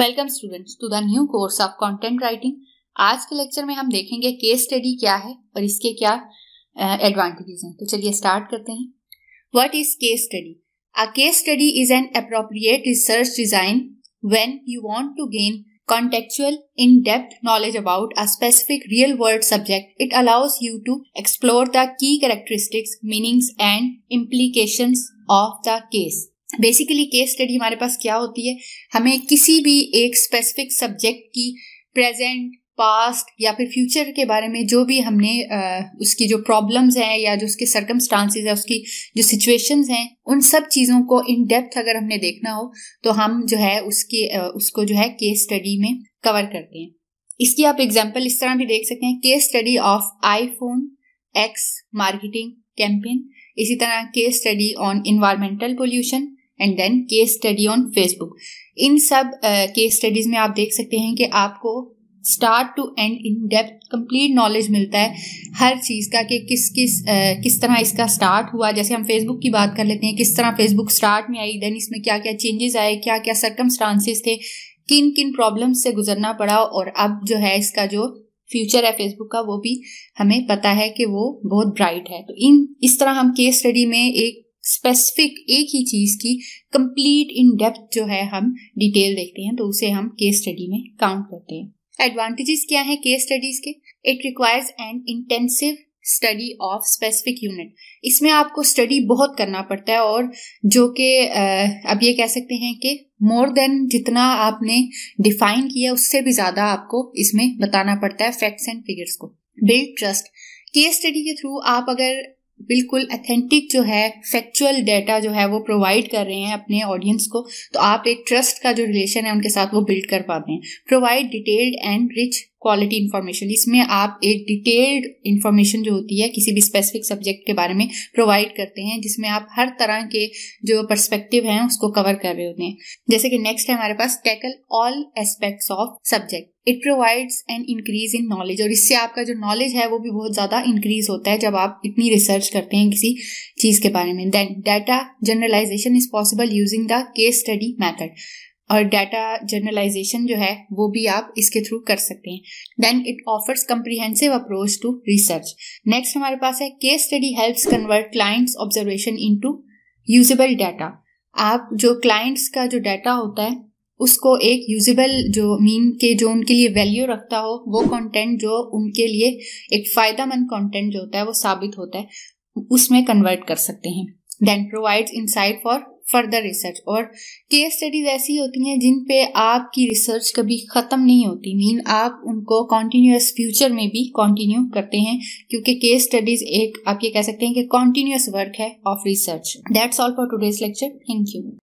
welcome students to the new course of content writing आज के lecture में हम देखेंगे केस स्टडी क्या है और इसके क्या एडवांटेजेस uh, हैं तो चलिए स्टार्ट करते हैं what is case study a case study is an appropriate research design when you want to gain contextual in depth knowledge about a specific real world subject it allows you to explore the key characteristics meanings and implication of the case basically case study हमारे पास क्या होती है हमें किसी भी एक specific subject की प्रेजेंट पास्ट या फिर फ्यूचर के बारे में जो भी हमने आ, उसकी जो प्रॉब्लम्स हैं या जो उसके सर्कमस्टांसिस है उसकी जो सिचुएशंस हैं उन सब चीज़ों को इन डेप्थ अगर हमने देखना हो तो हम जो है उसके आ, उसको जो है केस स्टडी में कवर करते हैं इसकी आप एग्जाम्पल इस तरह भी देख सकते हैं case study of iPhone X marketing campaign इसी तरह case study on environmental pollution and then case study on Facebook इन सब केस uh, स्टडीज में आप देख सकते हैं कि आपको start to end in depth complete knowledge मिलता है हर चीज़ का कि किस किस uh, किस तरह इसका स्टार्ट हुआ जैसे हम फेसबुक की बात कर लेते हैं किस तरह फेसबुक स्टार्ट में आई देन इसमें क्या क्या चेंजेस आए क्या क्या सर्कमस्टांसेस थे किन किन प्रॉब्लम से गुजरना पड़ा और अब जो है इसका जो फ्यूचर है फेसबुक का वो भी हमें पता है कि वो बहुत ब्राइट है तो इन इस तरह हम केस स्टडी में एक स्पेसिफिक एक ही चीज़ की कंप्लीट इन डेप्थ जो है हम डिटेल देखते हैं तो उसे हम केस स्टडी में काउंट करते हैं एडवांटेजेस क्या है केस स्टडीज के it requires an intensive study of specific unit इसमें आपको स्टडी बहुत करना पड़ता है और जो कि अब ये कह सकते हैं कि मोर देन जितना आपने डिफाइन किया उससे भी ज़्यादा आपको इसमें बताना पड़ता है फैक्ट्स एंड फिगर्स को बिल्ड ट्रस्ट केस स्टडी के थ्रू आप अगर बिल्कुल अथेंटिक जो है फैक्चुअल डेटा जो है वो प्रोवाइड कर रहे हैं अपने ऑडियंस को तो आप एक ट्रस्ट का जो रिलेशन है उनके साथ वो बिल्ड कर पाते हैं provide detailed and rich quality information इसमें आप एक डिटेल्ड इन्फॉर्मेशन जो होती है किसी भी स्पेसिफिक सब्जेक्ट के बारे में प्रोवाइड करते हैं जिसमें आप हर तरह के जो पर्सपेक्टिव हैं उसको कवर कर रहे होते हैं जैसे कि नेक्स्ट है हमारे पास tackle all aspects of subject it provides an increase in knowledge और इससे आपका जो नॉलेज है वो भी बहुत ज़्यादा इंक्रीज होता है जब आप इतनी रिसर्च करते हैं किसी चीज़ के बारे में then data generalization is possible using the case study method और डाटा जर्नलाइजेशन जो है वो भी आप इसके थ्रू कर सकते हैं then it offers comprehensive approach to research next हमारे पास है case study helps convert clients observation into useful data आप जो क्लाइंट्स का जो डाटा होता है उसको एक यूजेबल जो मीन के जो उनके लिए वैल्यू रखता हो वो कंटेंट जो उनके लिए एक फ़ायदा मंद कॉन्टेंट जो होता है वो साबित होता है उसमें कन्वर्ट कर सकते हैं then provides insight for further research और केस स्टडीज ऐसी होती हैं जिन पे आपकी रिसर्च कभी ख़त्म नहीं होती मीन आप उनको कॉन्टीन्यूस फ्यूचर में भी कॉन्टिन्यू करते हैं क्योंकि केस स्टडीज एक आप ये कह सकते हैं कि कॉन्टीन्यूस वर्क है of research that's all for today's lecture thank you